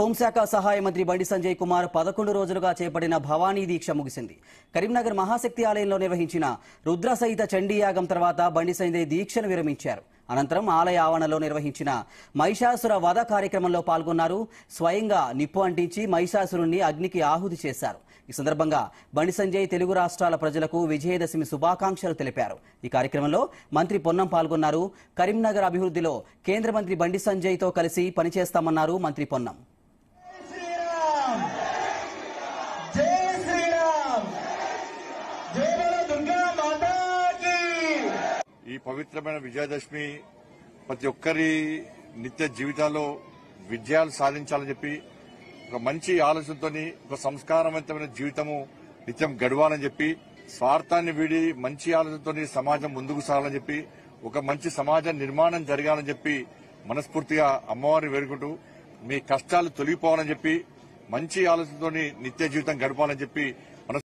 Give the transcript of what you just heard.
హోంశాఖ సహాయ మంత్రి బండి సంజయ్ కుమార్ పదకొండు రోజులుగా చేపడిన భవానీ దీక్ష ముగిసింది కరీంనగర్ మహాశక్తి ఆలయంలో నిర్వహించిన రుద్ర సహిత చండీయాగం తర్వాత బండి సంజయ్ దీక్షను విరమించారు అనంతరం ఆలయ ఆవరణలో నిర్వహించిన మహిషాసుర వధ కార్యక్రమంలో పాల్గొన్నారు స్వయంగా నిప్పు అంటించి మహిషాసురుణ్ణి అగ్నికి ఆహుతి చేశారు ఈ సందర్భంగా బండి సంజయ్ తెలుగు రాష్ట్రాల ప్రజలకు విజయదశమి శుభాకాంక్షలు తెలిపారు ఈ కార్యక్రమంలో మంత్రి పొన్నం పాల్గొన్నారు కరీంనగర్ అభివృద్ధిలో కేంద్ర మంత్రి బండి సంజయ్తో కలిసి పనిచేస్తామన్నారు మంత్రి పొన్నం ఈ పవిత్రమైన విజయదశమి ప్రతి ఒక్కరి నిత్య జీవితాల్లో విజయాలు సాధించాలని చెప్పి ఒక మంచి ఆలోచనతో ఒక సంస్కారవంతమైన జీవితము నిత్యం గడవాలని చెప్పి స్వార్థాన్ని వీడి మంచి ఆలోచనతో సమాజం ముందుకు సాగాలని చెప్పి ఒక మంచి సమాజ నిర్మాణం జరగాలని చెప్పి మనస్ఫూర్తిగా అమ్మవారిని వేడుకుంటూ మీ కష్టాలు తొలగిపోవాలని చెప్పి మంచి ఆలోచనతో నిత్య జీవితం గడపాలని చెప్పి